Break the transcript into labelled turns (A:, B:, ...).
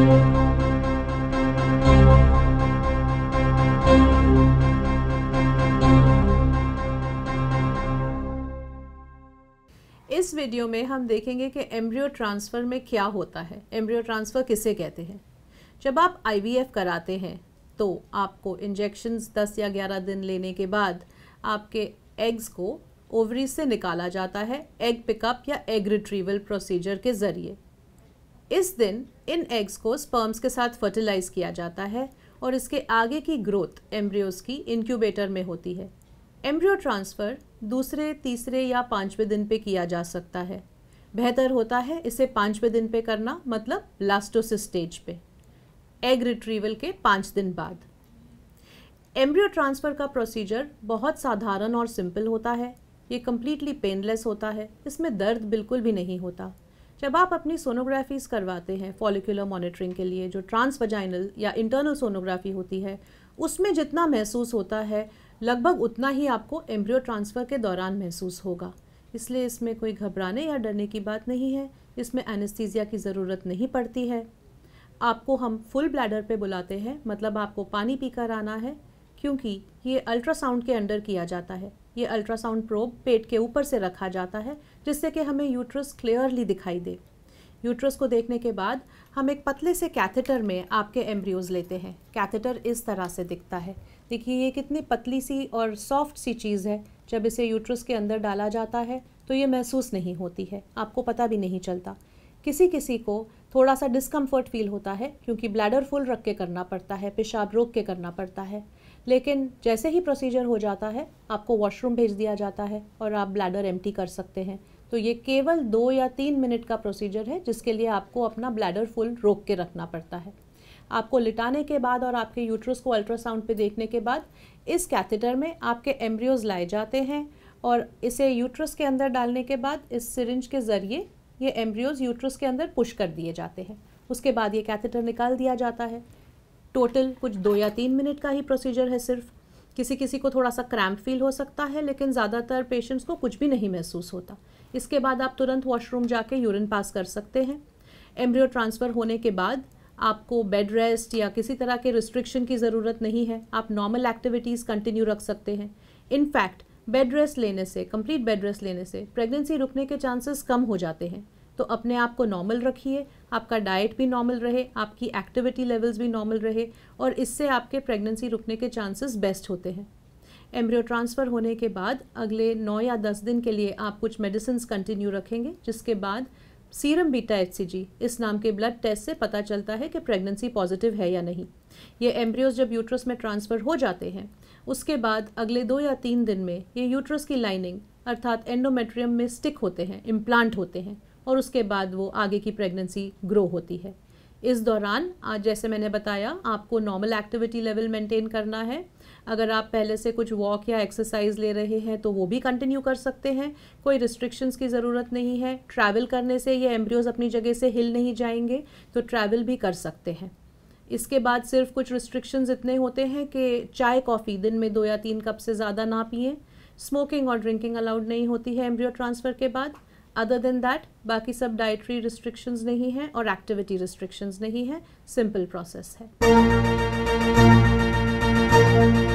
A: इस वीडियो में हम देखेंगे कि एम्ब्रियो ट्रांसफ़र में क्या होता है एम्ब्रियो ट्रांसफ़र किसे कहते हैं जब आप आईवीएफ कराते हैं तो आपको इंजेक्शन 10 या 11 दिन लेने के बाद आपके एग्स को ओवरी से निकाला जाता है एग पिकअप या एग रिट्रीवल प्रोसीजर के ज़रिए इस दिन इन एग्स को स्पर्म्स के साथ फर्टिलाइज किया जाता है और इसके आगे की ग्रोथ एम्ब्रियोज की इंक्यूबेटर में होती है एम्ब्रियो ट्रांसफ़र दूसरे तीसरे या पाँचवें दिन पे किया जा सकता है बेहतर होता है इसे पाँचवें दिन पे करना मतलब ब्लास्टोसिस स्टेज पे एग रिट्रीवल के पाँच दिन बाद एम्ब्रियो ट्रांसफ़र का प्रोसीजर बहुत साधारण और सिंपल होता है ये कम्प्लीटली पेनलेस होता है इसमें दर्द बिल्कुल भी नहीं होता जब आप अपनी सोनोग्राफीज करवाते हैं फॉलिकुलर मॉनिटरिंग के लिए जो ट्रांसवजाइनल या इंटरनल सोनोग्राफी होती है उसमें जितना महसूस होता है लगभग उतना ही आपको एम्ब्रियो ट्रांसफ़र के दौरान महसूस होगा इसलिए इसमें कोई घबराने या डरने की बात नहीं है इसमें एनेस्थीजिया की ज़रूरत नहीं पड़ती है आपको हम फुल ब्लैडर पे बुलाते हैं मतलब आपको पानी पीकर आना है क्योंकि ये अल्ट्रासाउंड के अंडर किया जाता है ये अल्ट्रासाउंड प्रोब पेट के ऊपर से रखा जाता है जिससे कि हमें यूट्रस क्लियरली दिखाई दे यूट्रस को देखने के बाद हम एक पतले से कैथेटर में आपके एम्ब्रियोज लेते हैं कैथेटर इस तरह से दिखता है देखिए ये कितनी पतली सी और सॉफ्ट सी चीज़ है जब इसे यूट्रस के अंदर डाला जाता है तो ये महसूस नहीं होती है आपको पता भी नहीं चलता किसी किसी को थोड़ा सा डिस्कम्फर्ट फील होता है क्योंकि ब्लैडर फुल रख के करना पड़ता है पेशाब रोक के करना पड़ता है लेकिन जैसे ही प्रोसीजर हो जाता है आपको वॉशरूम भेज दिया जाता है और आप ब्लैडर एम्प्टी कर सकते हैं तो ये केवल दो या तीन मिनट का प्रोसीजर है जिसके लिए आपको अपना ब्लैडर फुल रोक के रखना पड़ता है आपको लिटाने के बाद और आपके यूट्रस को अल्ट्रासाउंड पे देखने के बाद इस कैथेटर में आपके एम्ब्रियोज लाए जाते हैं और इसे यूट्रस के अंदर डालने के बाद इस सिरिंज के ज़रिए ये एम्ब्रियोज यूट्रस के अंदर पुश कर दिए जाते हैं उसके बाद ये कैथेटर निकाल दिया जाता है टोटल कुछ दो या तीन मिनट का ही प्रोसीजर है सिर्फ किसी किसी को थोड़ा सा क्रैम्प फील हो सकता है लेकिन ज़्यादातर पेशेंट्स को कुछ भी नहीं महसूस होता इसके बाद आप तुरंत वॉशरूम जाके यूरिन पास कर सकते हैं एम्ब्रियो ट्रांसफ़र होने के बाद आपको बेड रेस्ट या किसी तरह के रिस्ट्रिक्शन की ज़रूरत नहीं है आप नॉर्मल एक्टिविटीज़ कंटिन्यू रख सकते हैं इनफैक्ट बेड रेस्ट लेने से कंप्लीट बेड रेस्ट लेने से प्रेगनेंसी रुकने के चांसेस कम हो जाते हैं तो अपने आप को नॉर्मल रखिए आपका डाइट भी नॉर्मल रहे आपकी एक्टिविटी लेवल्स भी नॉर्मल रहे और इससे आपके प्रेगनेंसी रुकने के चांसेस बेस्ट होते हैं एम्ब्रियो ट्रांसफ़र होने के बाद अगले नौ या दस दिन के लिए आप कुछ मेडिसिन कंटिन्यू रखेंगे जिसके बाद सीरम बीटा एच इस नाम के ब्लड टेस्ट से पता चलता है कि प्रेगनेंसी पॉजिटिव है या नहीं ये एम्ब्रियोज जब यूट्रस में ट्रांसफ़र हो जाते हैं उसके बाद अगले दो या तीन दिन में ये यूट्रस की लाइनिंग अर्थात एंडोमेट्रियम में स्टिक होते हैं इम्प्लांट होते हैं और उसके बाद वो आगे की प्रेगनेंसी ग्रो होती है इस दौरान आज जैसे मैंने बताया आपको नॉर्मल एक्टिविटी लेवल मेंटेन करना है अगर आप पहले से कुछ वॉक या एक्सरसाइज ले रहे हैं तो वो भी कंटिन्यू कर सकते हैं कोई रिस्ट्रिक्शंस की ज़रूरत नहीं है ट्रैवल करने से ये एम्ब्रियोज़ अपनी जगह से हिल नहीं जाएंगे तो ट्रैवल भी कर सकते हैं इसके बाद सिर्फ कुछ रिस्ट्रिक्शंस इतने होते हैं कि चाय कॉफ़ी दिन में दो या तीन कप से ज़्यादा ना पिए स्मोकिंग और ड्रिंकिंग अलाउड नहीं होती है एम्ब्रियो ट्रांसफ़र के बाद अदर देन दैट बाकी सब डाइटरी रिस्ट्रिक्शंस नहीं है और एक्टिविटी रिस्ट्रिक्शंस नहीं है सिंपल प्रोसेस है